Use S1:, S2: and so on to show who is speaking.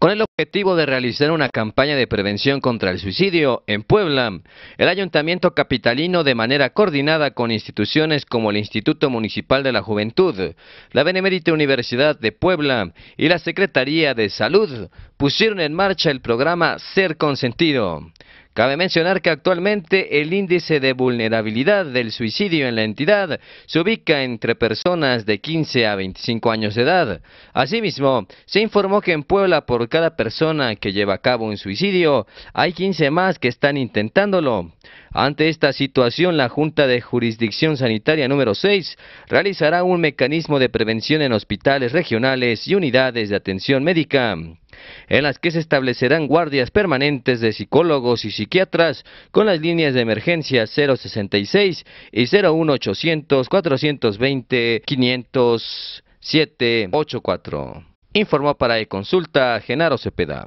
S1: Con el objetivo de realizar una campaña de prevención contra el suicidio en Puebla, el Ayuntamiento Capitalino, de manera coordinada con instituciones como el Instituto Municipal de la Juventud, la Benemérita Universidad de Puebla y la Secretaría de Salud, pusieron en marcha el programa Ser Consentido, Cabe mencionar que actualmente el índice de vulnerabilidad del suicidio en la entidad se ubica entre personas de 15 a 25 años de edad. Asimismo, se informó que en Puebla por cada persona que lleva a cabo un suicidio, hay 15 más que están intentándolo. Ante esta situación, la Junta de Jurisdicción Sanitaria número 6 realizará un mecanismo de prevención en hospitales regionales y unidades de atención médica en las que se establecerán guardias permanentes de psicólogos y psiquiatras con las líneas de emergencia 066 y 01800 420 500 784. Informó para e Consulta Genaro Cepeda.